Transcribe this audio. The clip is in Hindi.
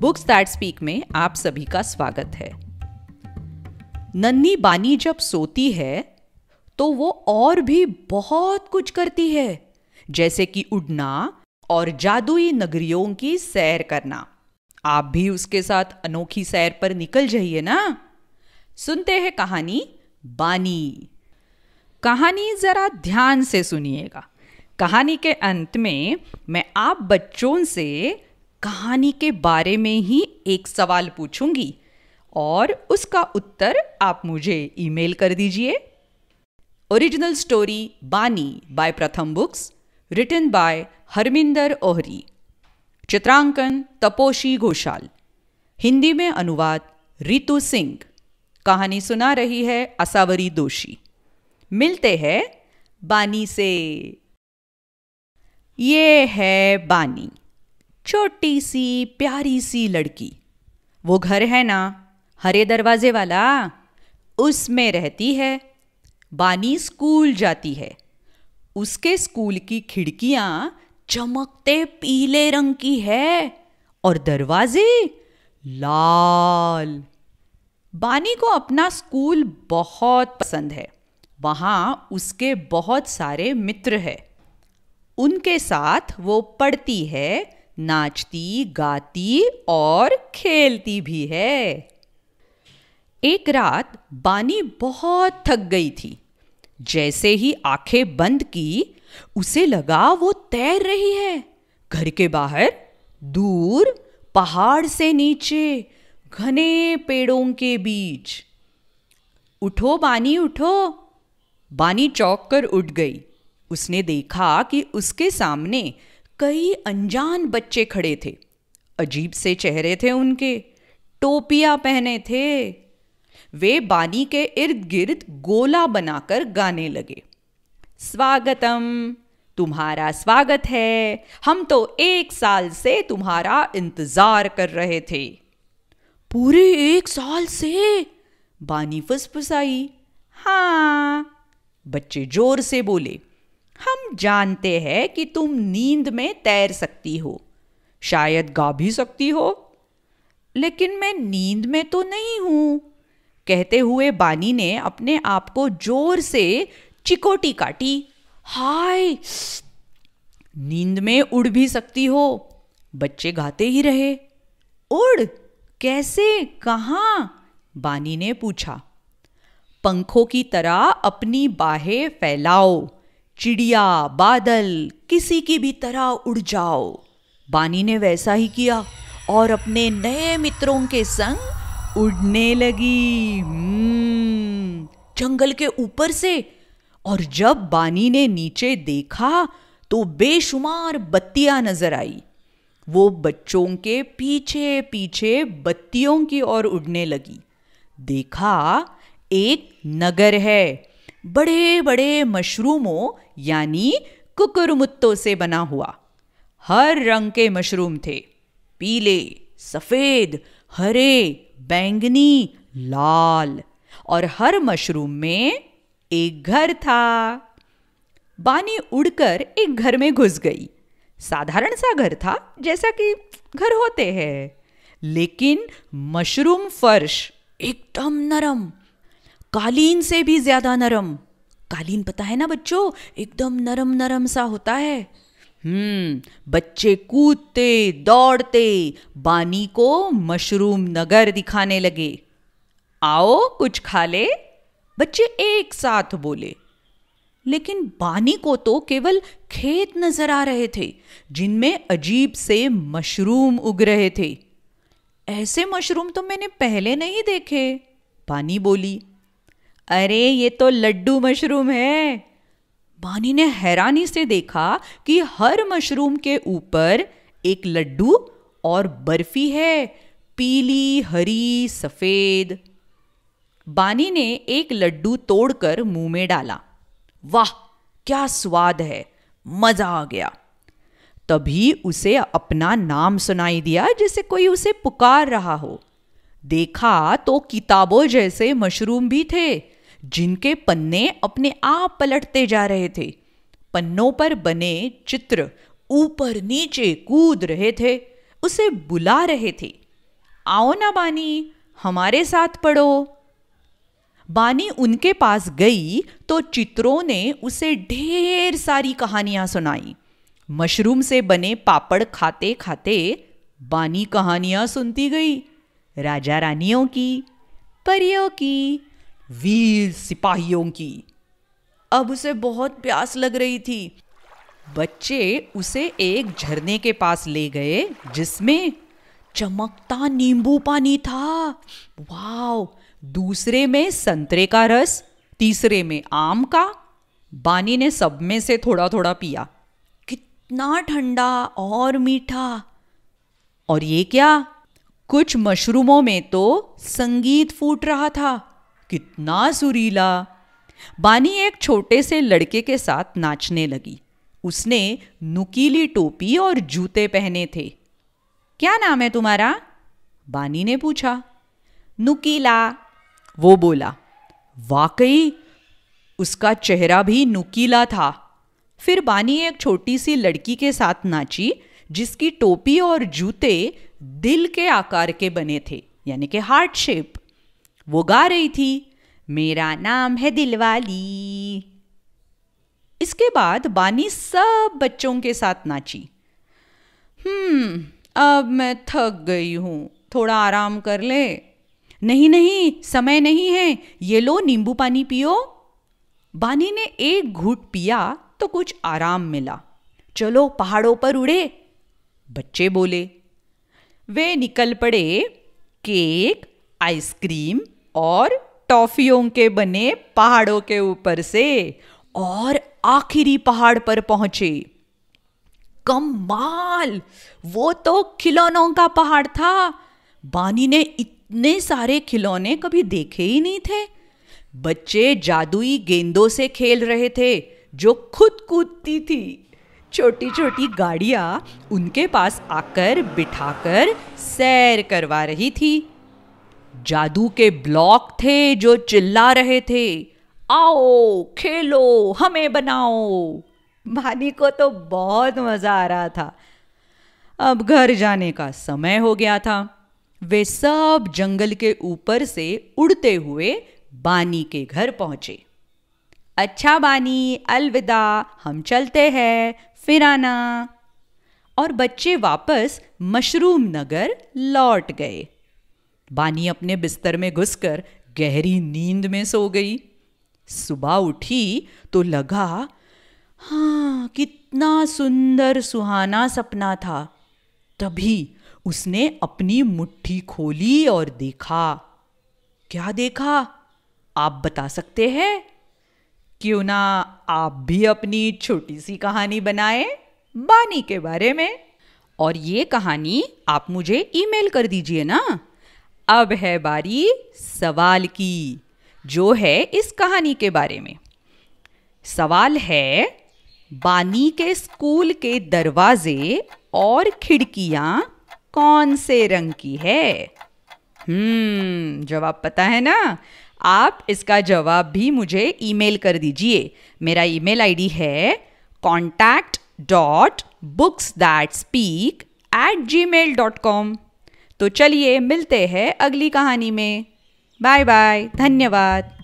बुक्स दैट स्पीक में आप सभी का स्वागत है नन्ही बानी जब सोती है तो वो और भी बहुत कुछ करती है जैसे कि उड़ना और जादुई नगरियों की सैर करना आप भी उसके साथ अनोखी सैर पर निकल जाइए ना सुनते हैं कहानी बानी कहानी जरा ध्यान से सुनिएगा कहानी के अंत में मैं आप बच्चों से कहानी के बारे में ही एक सवाल पूछूंगी और उसका उत्तर आप मुझे ईमेल कर दीजिए ओरिजिनल स्टोरी बानी by Pratham Books written by Harminder Ohri चित्रांकन तपोशी घोषाल हिंदी में अनुवाद रितु सिंह कहानी सुना रही है असावरी दोषी मिलते हैं बानी से ये है बानी छोटी सी प्यारी सी लड़की वो घर है ना हरे दरवाजे वाला उसमें रहती है बानी स्कूल जाती है उसके स्कूल की खिड़कियां चमकते पीले रंग की है और दरवाजे लाल बानी को अपना स्कूल बहुत पसंद है वहाँ उसके बहुत सारे मित्र हैं उनके साथ वो पढ़ती है नाचती गाती और खेलती भी है एक रात बानी बहुत थक गई थी जैसे ही आंखें बंद की उसे लगा वो तैर रही है घर के बाहर दूर पहाड़ से नीचे घने पेड़ों के बीच उठो बानी उठो बानी चौक कर उठ गई उसने देखा कि उसके सामने कई अनजान बच्चे खड़े थे अजीब से चेहरे थे उनके टोपिया पहने थे वे बानी के इर्द गिर्द गोला बनाकर गाने लगे स्वागतम तुम्हारा स्वागत है हम तो एक साल से तुम्हारा इंतजार कर रहे थे पूरे एक साल से बानी फुसफुसाई हाँ बच्चे जोर से बोले हम जानते हैं कि तुम नींद में तैर सकती हो शायद गा भी सकती हो लेकिन मैं नींद में तो नहीं हूं कहते हुए बानी ने अपने आप को जोर से चिकोटी काटी हाय नींद में उड़ भी सकती हो बच्चे गाते ही रहे उड़ कैसे कहाँ बानी ने पूछा पंखों की तरह अपनी बाहें फैलाओ चिड़िया बादल किसी की भी तरह उड़ जाओ बानी ने वैसा ही किया और अपने नए मित्रों के संग उड़ने लगी हम्म, जंगल के ऊपर से और जब बानी ने नीचे देखा तो बेशुमार बत्तियां नजर आई वो बच्चों के पीछे पीछे बत्तियों की ओर उड़ने लगी देखा एक नगर है बड़े बड़े मशरूमों यानी कुकुरमुत्तों से बना हुआ हर रंग के मशरूम थे पीले सफेद हरे बैंगनी लाल और हर मशरूम में एक घर था बानी उड़कर एक घर में घुस गई साधारण सा घर था जैसा कि घर होते हैं लेकिन मशरूम फर्श एकदम नरम कालीन से भी ज्यादा नरम कालीन पता है ना बच्चों एकदम नरम नरम सा होता है हम्म बच्चे कूदते दौड़ते बानी को मशरूम नगर दिखाने लगे आओ कुछ खा ले बच्चे एक साथ बोले लेकिन बानी को तो केवल खेत नजर आ रहे थे जिनमें अजीब से मशरूम उग रहे थे ऐसे मशरूम तो मैंने पहले नहीं देखे बानी बोली अरे ये तो लड्डू मशरूम है बानी ने हैरानी से देखा कि हर मशरूम के ऊपर एक लड्डू और बर्फी है पीली हरी सफेद बानी ने एक लड्डू तोड़कर मुंह में डाला वाह क्या स्वाद है मजा आ गया तभी उसे अपना नाम सुनाई दिया जैसे कोई उसे पुकार रहा हो देखा तो किताबों जैसे मशरूम भी थे जिनके पन्ने अपने आप पलटते जा रहे थे पन्नों पर बने चित्र ऊपर नीचे कूद रहे थे उसे बुला रहे थे आओ ना बानी हमारे साथ पढ़ो बानी उनके पास गई तो चित्रों ने उसे ढेर सारी कहानियां सुनाई मशरूम से बने पापड़ खाते खाते बानी कहानियां सुनती गई राजा रानियों की परियों की वीर सिपाहियों की अब उसे बहुत प्यास लग रही थी बच्चे उसे एक झरने के पास ले गए जिसमें चमकता नींबू पानी था वाव दूसरे में संतरे का रस तीसरे में आम का बानी ने सब में से थोड़ा थोड़ा पिया कितना ठंडा और मीठा और ये क्या कुछ मशरूमों में तो संगीत फूट रहा था कितना सुरीला बानी एक छोटे से लड़के के साथ नाचने लगी उसने नुकीली टोपी और जूते पहने थे क्या नाम है तुम्हारा बानी ने पूछा नुकीला वो बोला वाकई उसका चेहरा भी नुकीला था फिर बानी एक छोटी सी लड़की के साथ नाची जिसकी टोपी और जूते दिल के आकार के बने थे यानी कि हार्ट शेप वो गा रही थी मेरा नाम है दिलवाली इसके बाद बानी सब बच्चों के साथ नाची हम्म अब मैं थक गई हूं थोड़ा आराम कर ले नहीं नहीं समय नहीं है ये लो नींबू पानी पियो बानी ने एक घूट पिया तो कुछ आराम मिला चलो पहाड़ों पर उड़े बच्चे बोले वे निकल पड़े केक आइसक्रीम और टॉफियों के बने पहाड़ों के ऊपर से और आखिरी पहाड़ पर पहुंचे कमाल वो तो खिलौनों का पहाड़ था बानी ने इतने सारे खिलौने कभी देखे ही नहीं थे बच्चे जादुई गेंदों से खेल रहे थे जो खुद कूदती थी छोटी छोटी गाड़िया उनके पास आकर बिठाकर सैर करवा रही थी जादू के ब्लॉक थे जो चिल्ला रहे थे आओ खेलो हमें बनाओ भानी को तो बहुत मज़ा आ रहा था अब घर जाने का समय हो गया था वे सब जंगल के ऊपर से उड़ते हुए बानी के घर पहुंचे अच्छा बानी अलविदा हम चलते हैं फिर आना और बच्चे वापस मशरूम नगर लौट गए बानी अपने बिस्तर में घुसकर गहरी नींद में सो गई सुबह उठी तो लगा हाँ कितना सुंदर सुहाना सपना था तभी उसने अपनी मुट्ठी खोली और देखा क्या देखा आप बता सकते हैं क्यों ना आप भी अपनी छोटी सी कहानी बनाएं बानी के बारे में और ये कहानी आप मुझे ईमेल कर दीजिए ना अब है बारी सवाल की जो है इस कहानी के बारे में सवाल है बानी के स्कूल के दरवाजे और खिड़कियां कौन से रंग की है हम्म जवाब पता है ना आप इसका जवाब भी मुझे ईमेल कर दीजिए मेरा ईमेल आईडी है contact dot books that speak at gmail dot com तो चलिए मिलते हैं अगली कहानी में बाय बाय धन्यवाद